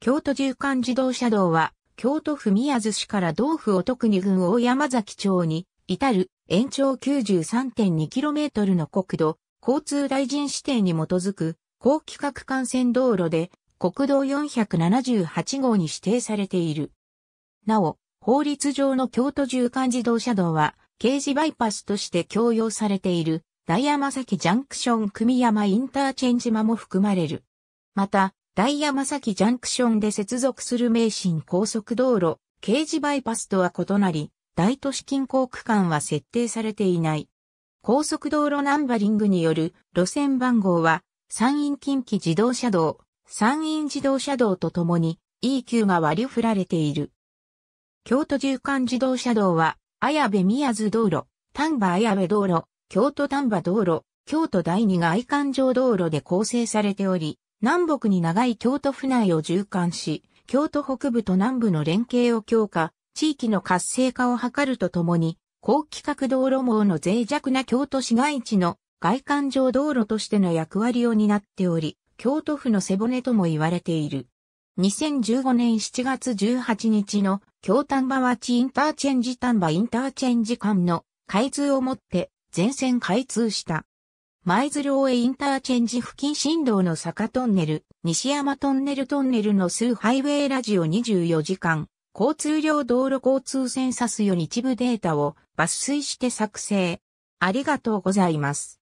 京都縦貫自動車道は、京都府宮津市から道府を特に郡大山崎町に至る延長 93.2km の国土、交通大臣指定に基づく高規格幹線道路で国道478号に指定されている。なお、法律上の京都縦貫自動車道は、刑事バイパスとして供用されている、大山崎ジャンクション組山インターチェンジ間も含まれる。また、大山崎ジャンクションで接続する名神高速道路、刑事バイパスとは異なり、大都市近郊区間は設定されていない。高速道路ナンバリングによる路線番号は、山陰近畿自動車道、山陰自動車道とともに e q が割り振られている。京都縦貫自動車道は、綾部宮津道路、丹波綾部道路、京都丹波道路、京都第二外環状道路で構成されており、南北に長い京都府内を循環し、京都北部と南部の連携を強化、地域の活性化を図るとともに、高規格道路網の脆弱な京都市街地の外環上道路としての役割を担っており、京都府の背骨とも言われている。2015年7月18日の京丹波町インターチェンジ丹波インターチェンジ間の開通をもって全線開通した。舞鶴大江インターチェンジ付近振動の坂トンネル、西山トンネルトンネルの数ハイウェイラジオ24時間、交通量道路交通センサスより一部データを抜粋して作成。ありがとうございます。